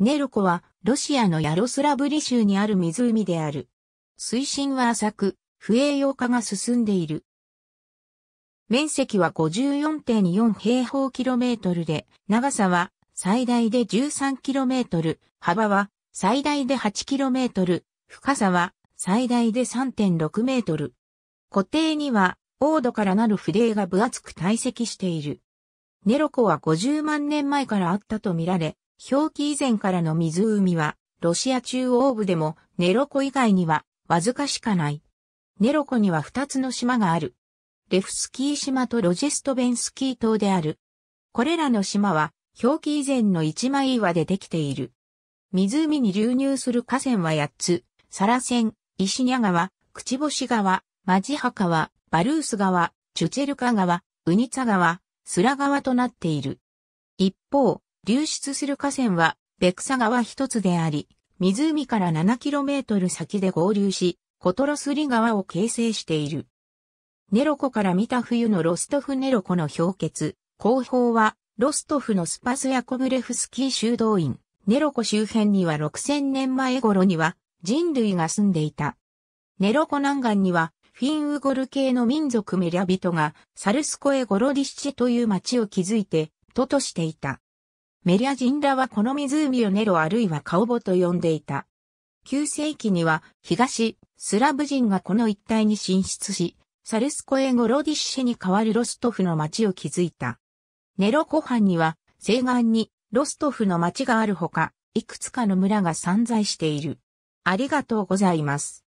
ネロコは、ロシアのヤロスラブリ州にある湖である。水深は浅く、不栄養化が進んでいる。面積は54.4平方キロメートルで、長さは最大で13キロメートル、幅は最大で8キロメートル、深さは最大で3.6メートル。湖底には、王土からなる筆が分厚く堆積している。ネロ湖は50万年前からあったとみられ、表記以前からの湖は、ロシア中央部でもネロ湖以外にはわずかしかない。ネロ湖には2つの島がある。レフスキー島とロジェストベンスキー島である。これらの島は、表記以前の一枚岩でできている。湖に流入する河川は8つ、サラセン、シニャ川、クチボシ川、マジハ川、バルース川、チュチェルカ川、ウニツァ川、スラ川となっている。一方、流出する河川は、ベクサ川一つであり、湖から 7km 先で合流し、コトロスリ川を形成している。ネロコから見た冬のロストフネロコの氷結、後方は、ロストフのスパスヤコブレフスキー修道院、ネロコ周辺には6000年前頃には人類が住んでいた。ネロコ南岸にはフィンウゴル系の民族メリャトがサルスコエゴロディシチェという町を築いて都としていた。メリア人らはこの湖をネロあるいはカオボと呼んでいた。9世紀には東、スラブ人がこの一帯に進出し、サルスコエゴロディッシェに代わるロストフの町を築いた。ネロ湖畔には西岸にロストフの町があるほか、いくつかの村が散在している。ありがとうございます。